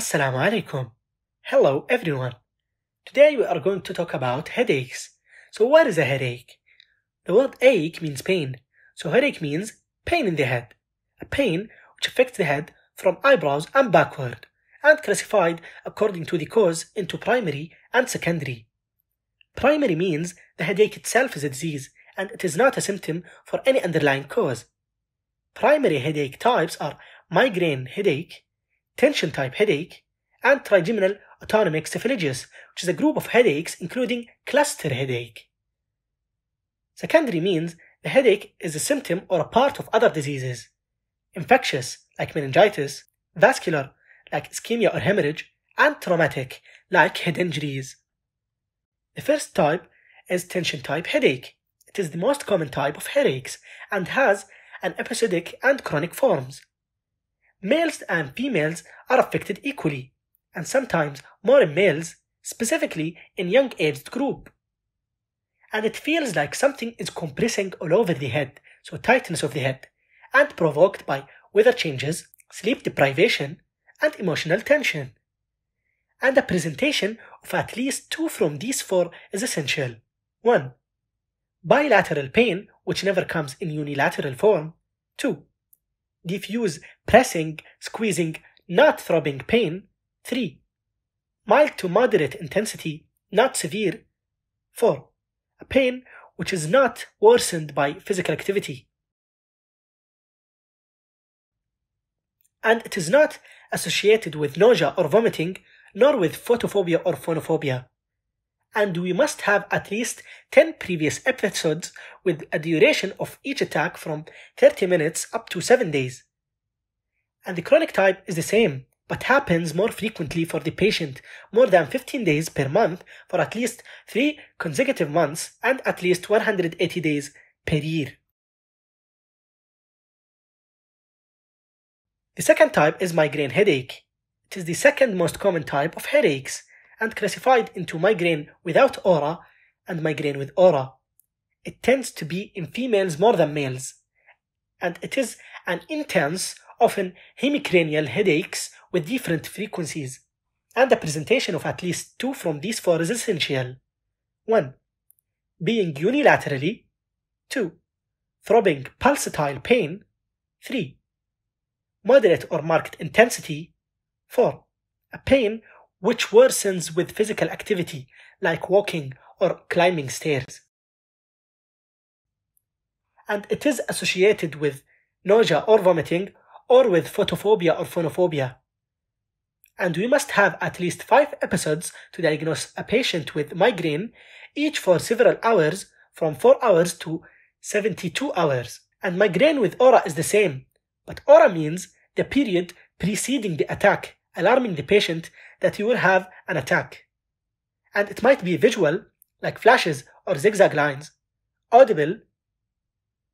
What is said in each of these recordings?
Assalamu alaikum. Hello everyone. Today we are going to talk about headaches. So what is a headache? The word ache means pain. So headache means pain in the head. A pain which affects the head from eyebrows and backward and classified according to the cause into primary and secondary. Primary means the headache itself is a disease and it is not a symptom for any underlying cause. Primary headache types are migraine headache, tension type headache, and trigeminal autonomic cephalalgias, which is a group of headaches including cluster headache. Secondary means the headache is a symptom or a part of other diseases. Infectious, like meningitis, vascular, like ischemia or hemorrhage, and traumatic, like head injuries. The first type is tension type headache. It is the most common type of headaches and has an episodic and chronic forms males and females are affected equally, and sometimes more in males, specifically in young aged group. And it feels like something is compressing all over the head, so tightness of the head, and provoked by weather changes, sleep deprivation, and emotional tension. And a presentation of at least two from these four is essential. 1. Bilateral pain, which never comes in unilateral form. 2 diffuse pressing, squeezing, not throbbing pain. 3. Mild to moderate intensity, not severe. 4. A pain which is not worsened by physical activity. And it is not associated with nausea or vomiting, nor with photophobia or phonophobia and we must have at least 10 previous episodes with a duration of each attack from 30 minutes up to 7 days. And the chronic type is the same, but happens more frequently for the patient, more than 15 days per month for at least 3 consecutive months and at least 180 days per year. The second type is migraine headache. It is the second most common type of headaches and classified into migraine without aura and migraine with aura. It tends to be in females more than males, and it is an intense, often hemicranial headaches with different frequencies, and the presentation of at least two from these four is essential. 1. Being unilaterally 2. Throbbing pulsatile pain 3. Moderate or marked intensity 4. A pain which worsens with physical activity like walking or climbing stairs. And it is associated with nausea or vomiting or with photophobia or phonophobia. And we must have at least five episodes to diagnose a patient with migraine, each for several hours, from 4 hours to 72 hours. And migraine with aura is the same, but aura means the period preceding the attack, alarming the patient that you will have an attack. And it might be visual, like flashes or zigzag lines, audible,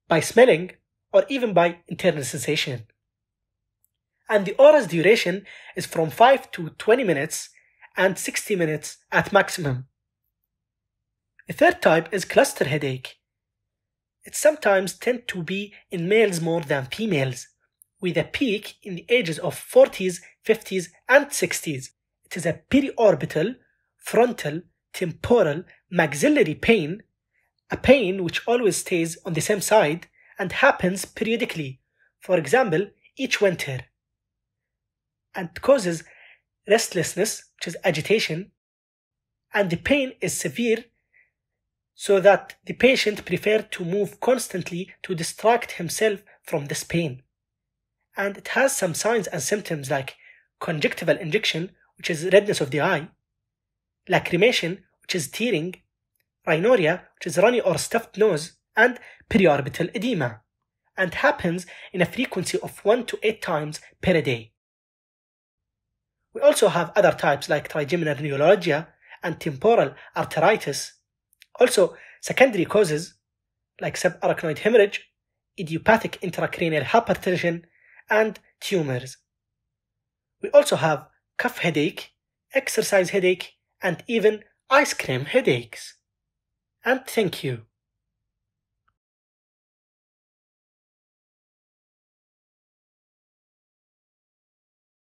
by smelling, or even by internal sensation. And the aura's duration is from 5 to 20 minutes and 60 minutes at maximum. The third type is cluster headache. It sometimes tend to be in males more than females, with a peak in the ages of 40s, 50s, and 60s it is a periorbital, frontal, temporal, maxillary pain, a pain which always stays on the same side and happens periodically, for example, each winter, and causes restlessness, which is agitation, and the pain is severe so that the patient prefers to move constantly to distract himself from this pain. And it has some signs and symptoms like conjunctival injection which is redness of the eye, lacrimation, which is tearing, rhinorrhea, which is runny or stuffed nose, and periorbital edema, and happens in a frequency of 1 to 8 times per day. We also have other types like trigeminal neuralgia and temporal arteritis, also secondary causes like subarachnoid hemorrhage, idiopathic intracranial hypertension, and tumors. We also have cuff headache, exercise headache, and even ice cream headaches. And thank you.